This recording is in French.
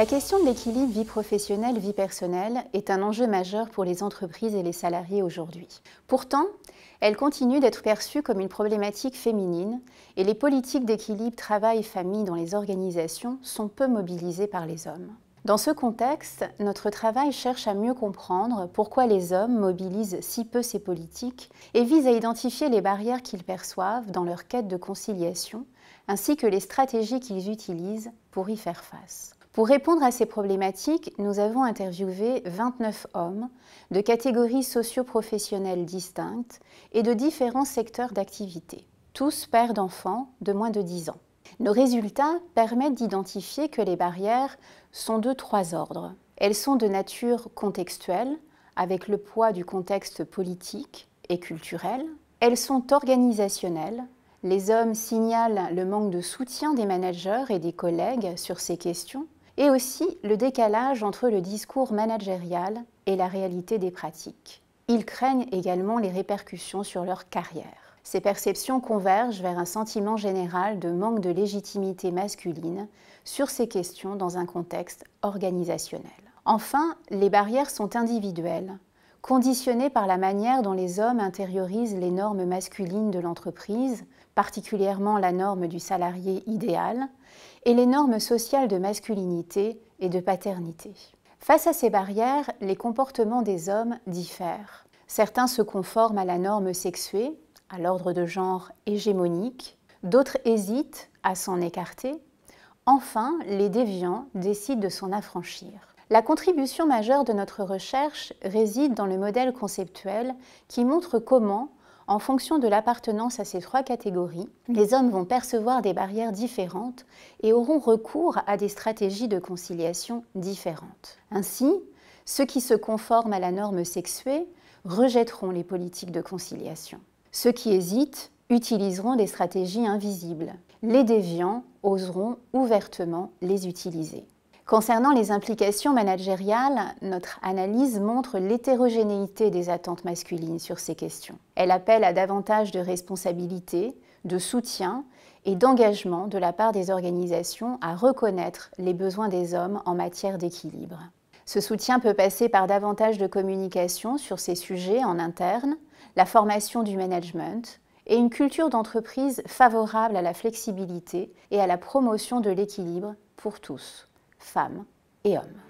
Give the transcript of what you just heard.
La question de l'équilibre vie professionnelle, vie personnelle est un enjeu majeur pour les entreprises et les salariés aujourd'hui. Pourtant, elle continue d'être perçue comme une problématique féminine et les politiques d'équilibre travail-famille dans les organisations sont peu mobilisées par les hommes. Dans ce contexte, notre travail cherche à mieux comprendre pourquoi les hommes mobilisent si peu ces politiques et vise à identifier les barrières qu'ils perçoivent dans leur quête de conciliation, ainsi que les stratégies qu'ils utilisent pour y faire face. Pour répondre à ces problématiques, nous avons interviewé 29 hommes de catégories socio-professionnelles distinctes et de différents secteurs d'activité, tous pères d'enfants de moins de 10 ans. Nos résultats permettent d'identifier que les barrières sont de trois ordres. Elles sont de nature contextuelle, avec le poids du contexte politique et culturel. Elles sont organisationnelles. Les hommes signalent le manque de soutien des managers et des collègues sur ces questions et aussi le décalage entre le discours managérial et la réalité des pratiques. Ils craignent également les répercussions sur leur carrière. Ces perceptions convergent vers un sentiment général de manque de légitimité masculine sur ces questions dans un contexte organisationnel. Enfin, les barrières sont individuelles Conditionnés par la manière dont les hommes intériorisent les normes masculines de l'entreprise, particulièrement la norme du salarié idéal, et les normes sociales de masculinité et de paternité. Face à ces barrières, les comportements des hommes diffèrent. Certains se conforment à la norme sexuée, à l'ordre de genre hégémonique, d'autres hésitent à s'en écarter, enfin les déviants décident de s'en affranchir. La contribution majeure de notre recherche réside dans le modèle conceptuel qui montre comment, en fonction de l'appartenance à ces trois catégories, mm. les hommes vont percevoir des barrières différentes et auront recours à des stratégies de conciliation différentes. Ainsi, ceux qui se conforment à la norme sexuée rejetteront les politiques de conciliation. Ceux qui hésitent utiliseront des stratégies invisibles. Les déviants oseront ouvertement les utiliser. Concernant les implications managériales, notre analyse montre l'hétérogénéité des attentes masculines sur ces questions. Elle appelle à davantage de responsabilité, de soutien et d'engagement de la part des organisations à reconnaître les besoins des hommes en matière d'équilibre. Ce soutien peut passer par davantage de communication sur ces sujets en interne, la formation du management et une culture d'entreprise favorable à la flexibilité et à la promotion de l'équilibre pour tous femmes et hommes.